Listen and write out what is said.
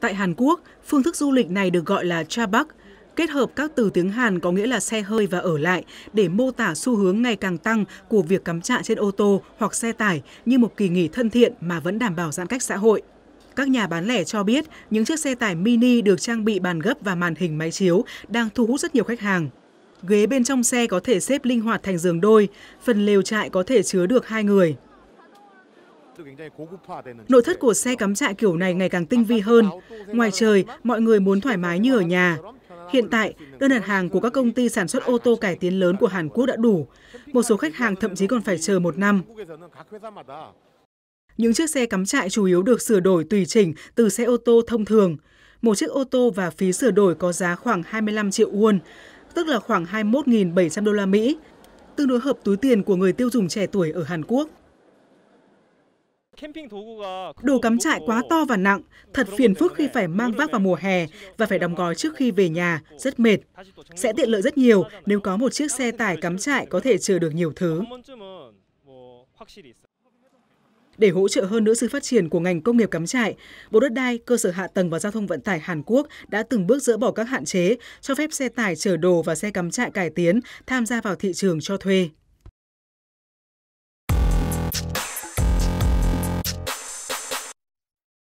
Tại Hàn Quốc, phương thức du lịch này được gọi là Chabak, kết hợp các từ tiếng Hàn có nghĩa là xe hơi và ở lại để mô tả xu hướng ngày càng tăng của việc cắm trại trên ô tô hoặc xe tải như một kỳ nghỉ thân thiện mà vẫn đảm bảo giãn cách xã hội. Các nhà bán lẻ cho biết những chiếc xe tải mini được trang bị bàn gấp và màn hình máy chiếu đang thu hút rất nhiều khách hàng. Ghế bên trong xe có thể xếp linh hoạt thành giường đôi, phần lều trại có thể chứa được hai người. Nội thất của xe cắm trại kiểu này ngày càng tinh vi hơn. Ngoài trời, mọi người muốn thoải mái như ở nhà. Hiện tại, đơn đặt hàng của các công ty sản xuất ô tô cải tiến lớn của Hàn Quốc đã đủ. Một số khách hàng thậm chí còn phải chờ một năm. Những chiếc xe cắm trại chủ yếu được sửa đổi tùy chỉnh từ xe ô tô thông thường. Một chiếc ô tô và phí sửa đổi có giá khoảng 25 triệu won, tức là khoảng 21.700 đô la Mỹ, tương đối hợp túi tiền của người tiêu dùng trẻ tuổi ở Hàn Quốc. Đồ cắm trại quá to và nặng, thật phiền phức khi phải mang vác vào mùa hè và phải đóng gói trước khi về nhà, rất mệt. Sẽ tiện lợi rất nhiều nếu có một chiếc xe tải cắm trại có thể chứa được nhiều thứ. Để hỗ trợ hơn nữa sự phát triển của ngành công nghiệp cắm trại, Bộ Đất đai, Cơ sở Hạ tầng và Giao thông Vận tải Hàn Quốc đã từng bước dỡ bỏ các hạn chế, cho phép xe tải chở đồ và xe cắm trại cải tiến tham gia vào thị trường cho thuê.